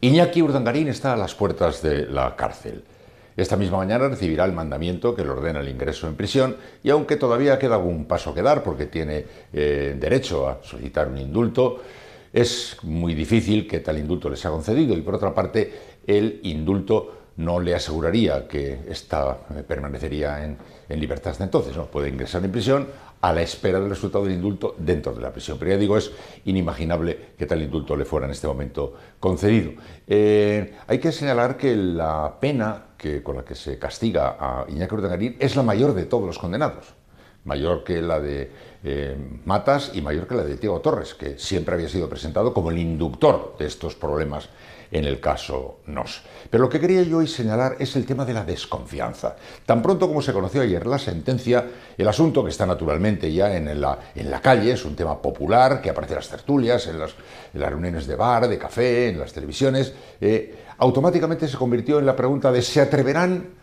Iñaki Urdangarín está a las puertas de la cárcel. Esta misma mañana recibirá el mandamiento que le ordena el ingreso en prisión y aunque todavía queda algún paso que dar porque tiene eh, derecho a solicitar un indulto, es muy difícil que tal indulto le sea concedido y por otra parte el indulto no le aseguraría que esta eh, permanecería en, libertad hasta entonces. puede ingresar en prisión a la espera del resultado del indulto dentro de la prisión. Pero ya digo, es inimaginable que tal indulto le fuera en este momento concedido. Eh, hay que señalar que la pena con la que se castiga a Iñaki Urdangarín es la mayor de todos los condenados mayor que la de eh, Matas y mayor que la de Diego Torres, que siempre había sido presentado como el inductor de estos problemas en el caso NOS. Pero lo que quería yo hoy señalar es el tema de la desconfianza. Tan pronto como se conoció ayer la sentencia, el asunto que está naturalmente ya en la, en la calle, es un tema popular que aparece en las tertulias, en las, reuniones de bar, de café, en las televisiones, eh, automáticamente se convirtió en la pregunta de ¿se atreverán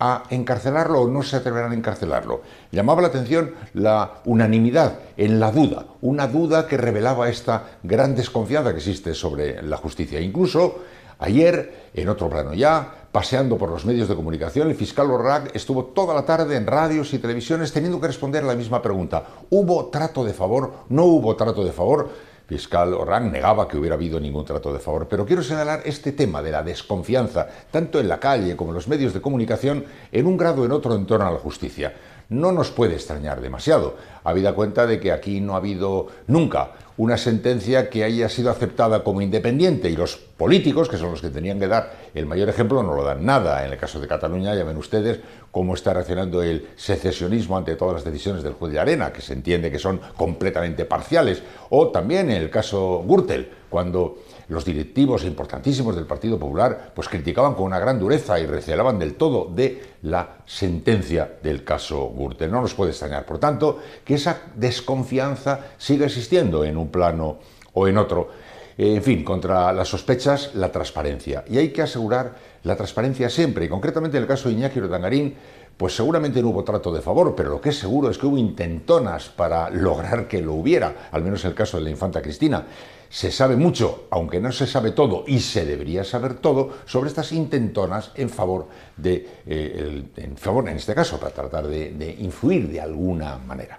a encarcelarlo o no se atreverán a encarcelarlo. Llamaba la atención la unanimidad en la duda, una duda que revelaba esta gran desconfianza que existe sobre la justicia. Incluso ayer, en otro plano ya, paseando por los medios de comunicación, el fiscal Orrag estuvo toda la tarde en radios y televisiones teniendo que responder a la misma pregunta. ¿Hubo trato de favor? ¿No hubo trato de favor? fiscal Orrán negaba que hubiera habido ningún trato de favor, pero quiero señalar este tema de la desconfianza, tanto en la calle como en los medios de comunicación, en un grado o en otro en torno a la justicia. No nos puede extrañar demasiado, habida cuenta de que aquí no ha habido nunca una sentencia que haya sido aceptada como independiente y los políticos, que son los que tenían que dar el mayor ejemplo, no lo dan nada. En el caso de Cataluña, ya ven ustedes cómo está reaccionando el secesionismo ante todas las decisiones del juez de Arena, que se entiende que son completamente parciales. O también en el caso Gürtel, cuando los directivos importantísimos del Partido Popular pues criticaban con una gran dureza y recelaban del todo de la sentencia del caso Gürtel. No nos puede extrañar, por tanto, que esa desconfianza siga existiendo en un plano o en otro. Eh, en fin, contra las sospechas, la transparencia. Y hay que asegurar la transparencia siempre. Y concretamente en el caso de Iñaki Rotangarín, pues seguramente no hubo trato de favor, pero lo que es seguro es que hubo intentonas para lograr que lo hubiera, al menos en el caso de la infanta Cristina. Se sabe mucho, aunque no se sabe todo, y se debería saber todo, sobre estas intentonas en favor de, eh, en favor, en este caso, para tratar de influir de alguna manera.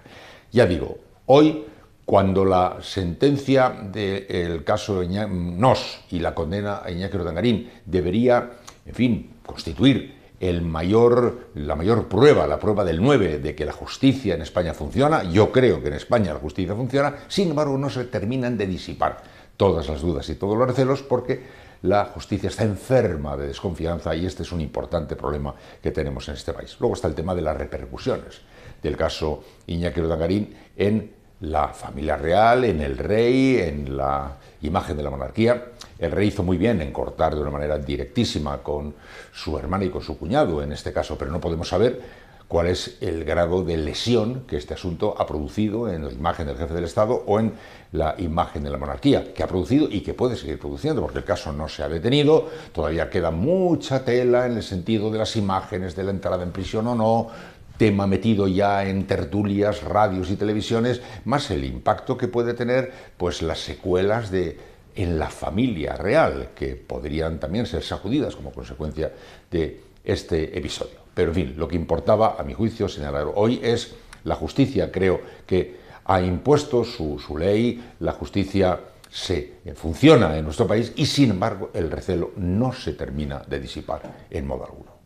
Ya digo, hoy cuando la sentencia del caso Nos y la condena a Iñaki Rodangarín debería, en fin, constituir la mayor prueba, la prueba del 9 de que la justicia en España funciona, yo creo que en España la justicia funciona, sin embargo no se terminan de disipar todas las dudas y todos los recelos porque la justicia está enferma de desconfianza y este es un importante problema que tenemos en este país. Luego está el tema de las repercusiones del caso Iñaki Rodangarín en la familia real, en el rey, en la imagen de la monarquía. El rey hizo muy bien en cortar de una manera directísima con su hermana y con su cuñado en este caso, pero no podemos saber cuál es el grado de lesión que este asunto ha producido en la imagen del jefe del Estado o en la imagen de la monarquía, que ha producido y que puede seguir produciendo, porque el caso no se ha detenido, todavía queda mucha tela en el sentido de las imágenes de la entrada en prisión o no, tema metido ya en tertulias, radios y televisiones, más el impacto que puede tener pues las secuelas de en la familia real, que podrían también ser sacudidas como consecuencia de este episodio. Pero en fin, lo que importaba, a mi juicio, señalar hoy es la justicia, creo que ha impuesto su, su ley, la justicia se funciona en nuestro país y sin embargo el recelo no se termina de disipar en modo alguno.